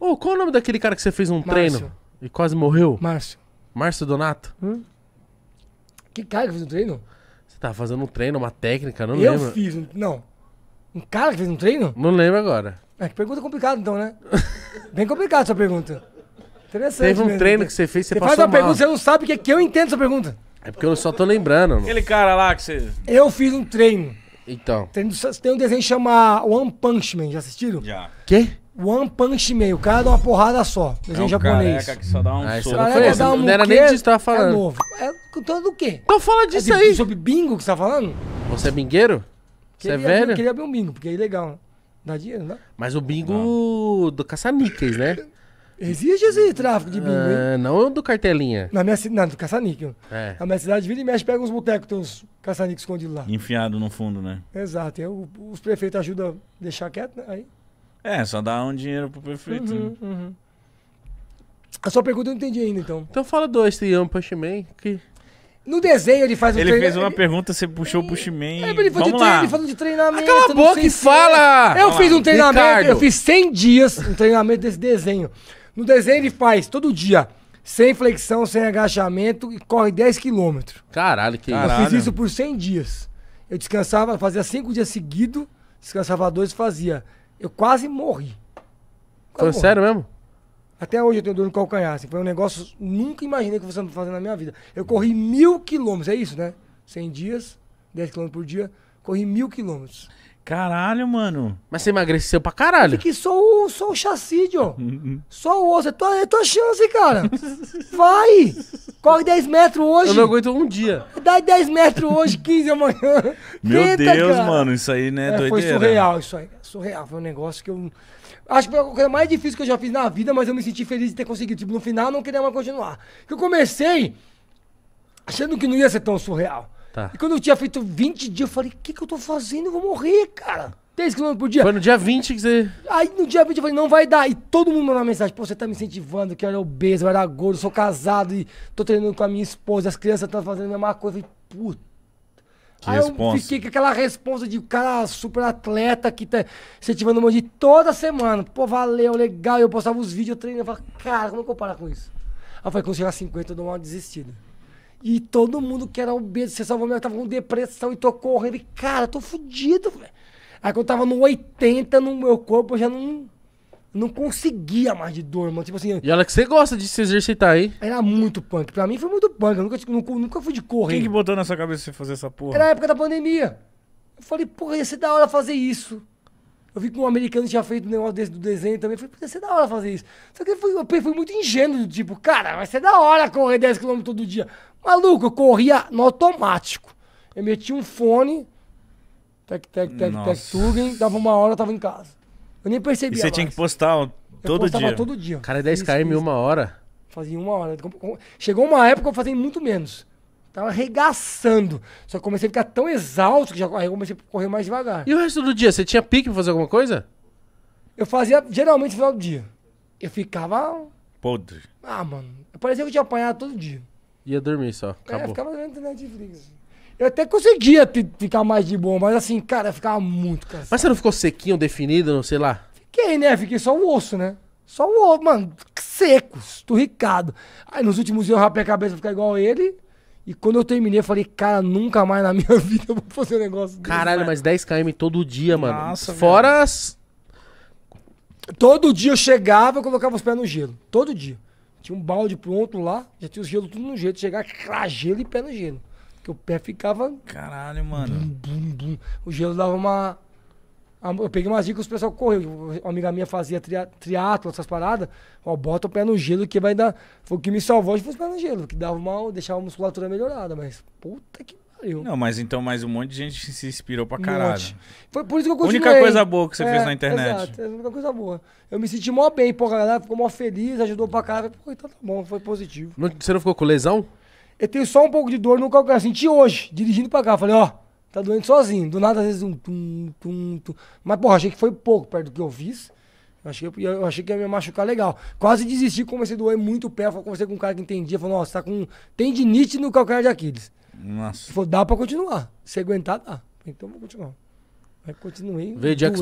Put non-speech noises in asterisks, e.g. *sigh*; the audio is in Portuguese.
Ô, oh, qual é o nome daquele cara que você fez um Márcio. treino e quase morreu? Márcio. Márcio Donato? Hum? Que cara que fez um treino? Você tava fazendo um treino, uma técnica, não eu lembro. Eu fiz, um... não. Um cara que fez um treino? Não lembro agora. É, que pergunta complicada então, né? *laughs* Bem complicada sua pergunta. Interessante Teve um mesmo. treino que você fez, você, você passou faz uma mal. pergunta, você não sabe o que é que eu entendo sua pergunta. É porque eu só tô lembrando. Aquele cara lá que você... Eu fiz um treino. Então. Tem, tem um desenho que chama One Punch Man, já assistiram? Já. Quê? One Punch Man, o cara dá uma porrada só, é desenho é japonês. Careca que só dá um soco. Não, não era nem disso que você é falando. É novo. É contando do quê? Então fala é disso é de, aí. Sobre bingo que você tá falando? Você é bingueiro? Você queria, é velho? Eu queria abrir um bingo, porque é legal. Né? Dá dinheiro, não Mas o bingo não. do caça-níqueis, né? Existe esse tráfico de bingo, ah, hein? Não do cartelinha. Na minha cidade, do caça-níquel. É. Na minha cidade, vira e mexe, pega uns botecos, tem uns caça-níqueis escondidos lá. Enfiado no fundo, né? Exato. Eu, os prefeitos ajudam a deixar quieto, né? Aí... É, só dá um dinheiro pro prefeito. Uhum, né? uhum. A sua pergunta eu não entendi ainda, então. Então fala do Estrião Pushman, que... No desenho ele faz um Ele treino... fez uma pergunta, você puxou o Pushman. É, ele, Vamos de lá. ele falou de treinamento. Ah, cala a boca e é. fala! Eu Vamos fiz um treinamento, Ricardo. eu fiz 100 dias um treinamento desse desenho. No desenho ele faz todo dia, sem flexão, sem agachamento e corre 10 quilômetros. Caralho, que Caralho. Eu fiz isso por 100 dias. Eu descansava, fazia 5 dias seguido, descansava dois e fazia eu quase morri. Foi sério mesmo? Até hoje eu tenho dor no calcanhar. Assim, foi um negócio nunca imaginei que fosse tá fazer na minha vida. Eu corri mil quilômetros, é isso, né? 100 dias, 10 quilômetros por dia, corri mil quilômetros. Caralho, mano. Mas você emagreceu pra caralho. Que só o, só o chassi, ó. Uhum. só o osso. É tua, é tua chance, cara. Vai! Corre 10 metros hoje. Eu não aguento um dia. Dá 10 metros hoje, 15 amanhã. *laughs* Meu Tenta, Deus, cara. mano. Isso aí, né? É, doideira. Foi surreal isso aí. Surreal. Foi um negócio que eu... Acho que foi a coisa mais difícil que eu já fiz na vida, mas eu me senti feliz de ter conseguido. Tipo, no final, não queria mais continuar. Eu comecei achando que não ia ser tão surreal. Tá. E quando eu tinha feito 20 dias, eu falei, o que, que eu tô fazendo? Eu vou morrer, cara. 10 km por dia. Foi no dia 20 que você. Aí no dia 20 eu falei, não vai dar. E todo mundo mandou mensagem, pô, você tá me incentivando, que eu era obeso, eu era gordo, sou casado e tô treinando com a minha esposa, as crianças estão fazendo a mesma coisa. Eu falei, puta. Que Aí responsa. eu fiquei com aquela resposta de cara super atleta que tá incentivando um monte de toda semana. Pô, valeu, legal. Eu postava os vídeos, eu treinava. Eu falei, cara, como é eu comparar com isso? Aí eu falei, quando chegar a 50, eu dou uma desistida. E todo mundo que era obeso, você salvou, eu tava com depressão e tô correndo. E, cara, tô fudido, velho. Aí quando eu tava no 80, no meu corpo, eu já não não conseguia mais de dor, mano. Tipo assim. E olha que você gosta de se exercitar aí. Era muito punk. Pra mim foi muito punk. Eu nunca, nunca, nunca fui de correr. Quem que botou na sua cabeça você fazer essa porra? Era a época da pandemia. Eu falei, porra, ia ser da hora fazer isso. Eu vi que um americano tinha feito um negócio desse do desenho também. Eu falei, podia ser da hora fazer isso. Só que eu fui, eu fui muito ingênuo, tipo, cara, vai ser da hora correr 10km todo dia. Maluco, eu corria no automático. Eu metia um fone, tec, tec, tec, Nossa. tec, tugen, dava uma hora, eu tava em casa. Eu nem percebia. E você mais. tinha que postar todo dia? todo dia. Cara, 10km, uma hora. Fazia uma hora. Chegou uma época que eu fazia muito menos. Tava arregaçando. Só comecei a ficar tão exausto que já comecei a correr mais devagar. E o resto do dia? Você tinha pique pra fazer alguma coisa? Eu fazia geralmente no final do dia. Eu ficava. Podre. Ah, mano. Parecia que eu tinha apanhado todo dia. Ia dormir só. É, acabou. É, ficava vendo Netflix. Eu até conseguia ficar mais de boa, mas assim, cara, eu ficava muito cansado. Mas você não ficou sequinho, definido, não sei lá? Fiquei, né? Fiquei só o osso, né? Só o osso, mano. Seco, esturricado. Aí nos últimos dias eu rapei a cabeça pra ficar igual ele. E quando eu terminei, eu falei, cara, nunca mais na *laughs* minha vida eu vou fazer um negócio desse. Caralho, mas 10 km todo dia, mano. Nossa, Fora as... Todo dia eu chegava e colocava os pés no gelo. Todo dia. Tinha um balde pronto lá, já tinha os gelos tudo no jeito. Chegar, clá, gelo e pé no gelo. Porque o pé ficava. Caralho, mano. Bum, bum, bum. O gelo dava uma eu peguei umas dicas, o pessoal correu. Uma amiga minha fazia tria, triatlo, essas paradas. Ó, bota o pé no gelo que vai dar. Foi o que me salvou, foi o pé no gelo, que dava mal, deixava a musculatura melhorada. Mas puta que pariu. Não, mas então, mais um monte de gente se inspirou pra caralho. Um foi por isso que eu continuei. A única coisa boa que você é, fez na internet. Exato, é a única coisa boa. Eu me senti mó bem, pô, a galera ficou mó feliz, ajudou pra caralho. Pô, então tá bom, foi positivo. Não, você não ficou com lesão? Eu tenho só um pouco de dor no calcanhar. Senti hoje, dirigindo pra cá. Falei, ó. Tá doendo sozinho. Do nada, às vezes, um tum, tum, tum. Mas, porra, achei que foi pouco perto do que eu fiz. Eu achei, eu, eu achei que ia me machucar legal. Quase desisti, comecei a doer muito o pé. Eu conversei com um cara que entendia. Falou, nossa, tá com tendinite no calcanhar de Aquiles. Nossa. Falou, dá pra continuar. Se aguentar, dá. Então, vou continuar. Aí continuei. Veio de